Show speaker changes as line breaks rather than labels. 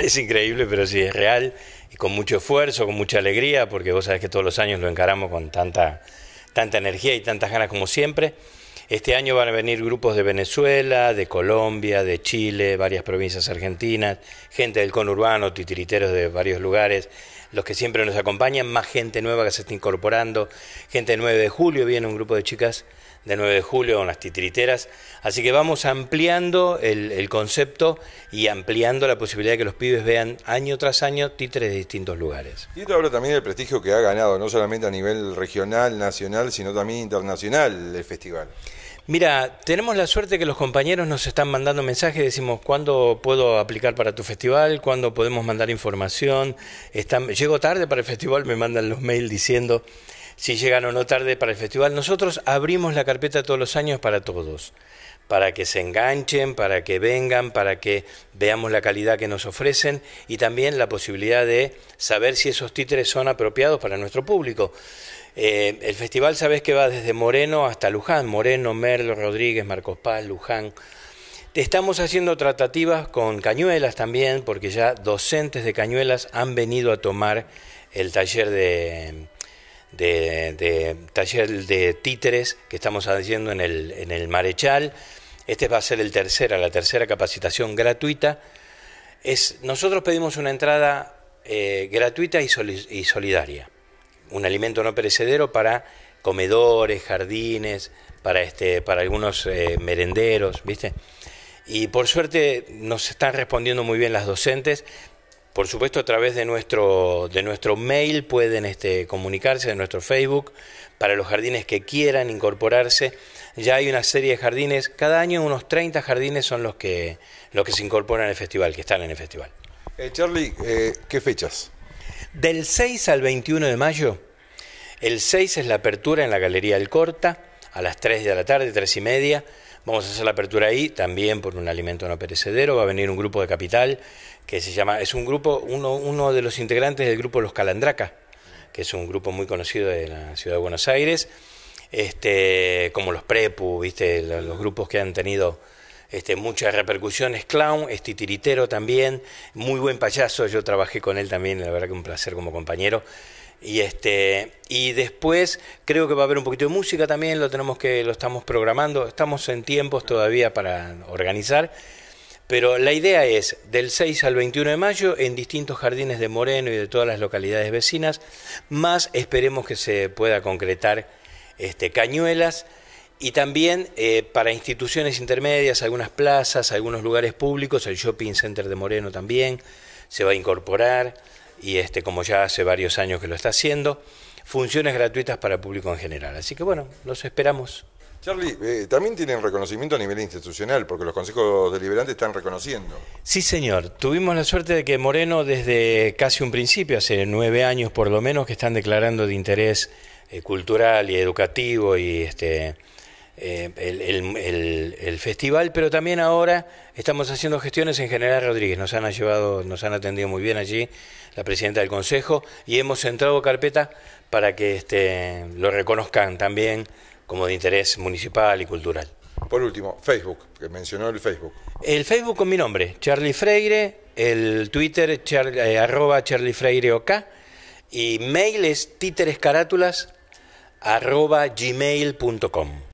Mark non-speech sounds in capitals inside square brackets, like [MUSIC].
[LAUGHS] Es increíble, pero sí es real y con mucho esfuerzo, con mucha alegría, porque vos sabés que todos los años lo encaramos con tanta, tanta energía y tantas ganas como siempre. Este año van a venir grupos de Venezuela, de Colombia, de Chile, varias provincias argentinas, gente del conurbano, titiriteros de varios lugares, los que siempre nos acompañan, más gente nueva que se está incorporando, gente 9 de julio, viene un grupo de chicas de 9 de julio con las titiriteras. Así que vamos ampliando el, concepto y ampliando la posibilidad de que los pibes vean año tras año títeres de distintos lugares.
Y esto habla también del prestigio que ha ganado, no solamente a nivel regional, nacional, sino también internacional el festival.
Mira, tenemos la suerte que los compañeros nos están mandando mensajes, decimos, ¿cuándo puedo aplicar para tu festival? ¿Cuándo podemos mandar información? llego tarde para el festival, me mandan los mails diciendo si llegan o no tarde para el festival. Nosotros abrimos la carpeta todos los años para todos, para que se enganchen, para que vengan, para que veamos la calidad que nos ofrecen y también la posibilidad de saber si esos títeres son apropiados para nuestro público. Eh, el festival, sabes que va desde Moreno hasta Luján, Moreno, Merlo, Rodríguez, Marcos Paz, Luján. Estamos haciendo tratativas con cañuelas también, porque ya docentes de cañuelas han venido a tomar el taller de, de, taller de títeres que estamos haciendo en el, Marechal. Este va a ser el tercera, la tercera capacitación gratuita. Es, nosotros pedimos una entrada eh, gratuita y, solidaria, un alimento no perecedero para comedores, jardines, para este, para algunos eh, merenderos, ¿viste? Y por suerte nos están respondiendo muy bien las docentes. Por supuesto, a través de nuestro, de nuestro mail pueden este, comunicarse, de nuestro Facebook, para los jardines que quieran incorporarse. Ya hay una serie de jardines, cada año unos 30 jardines son los que, los que se incorporan al festival, que están en el festival. Eh, Charlie, eh, ¿qué fechas? Del 6 al 21 de mayo, el 6 es la apertura en la Galería El Corta, a las 3 de la tarde, 3 y media Vamos a hacer la apertura ahí, también por un alimento no perecedero. Va a venir un grupo de capital que se llama, es un grupo, uno, uno de los integrantes del grupo Los Calandraca, que es un grupo muy conocido de la ciudad de Buenos Aires, este, como los Prepu, ¿viste? los grupos que han tenido este, muchas repercusiones. Clown, es titiritero también, muy buen payaso, yo trabajé con él también, la verdad que un placer como compañero. Y este y después creo que va a haber un poquito de música también, lo tenemos que lo estamos programando, estamos en tiempos todavía para organizar, pero la idea es del 6 al 21 de mayo en distintos jardines de Moreno y de todas las localidades vecinas, más esperemos que se pueda concretar este Cañuelas y también eh, para instituciones intermedias, algunas plazas, algunos lugares públicos, el shopping center de Moreno también se va a incorporar y este, como ya hace varios años que lo está haciendo, funciones gratuitas para el público en general. Así que bueno, los esperamos.
Charlie, eh, también tienen reconocimiento a nivel institucional, porque los consejos deliberantes están reconociendo.
Sí, señor. Tuvimos la suerte de que Moreno, desde casi un principio, hace nueve años por lo menos, que están declarando de interés
eh, cultural
y educativo y este, eh, el, festival, pero también ahora estamos haciendo gestiones en General Rodríguez. Nos han llevado, nos han atendido muy bien allí la presidenta del consejo y hemos centrado carpeta para que este, lo reconozcan también como de interés municipal y cultural. Por último, Facebook, que mencionó el Facebook. El Facebook con mi nombre, Charlie Freire, el Twitter, eh, arroba Charlie Freire y mail es carátulas, arroba gmail.com.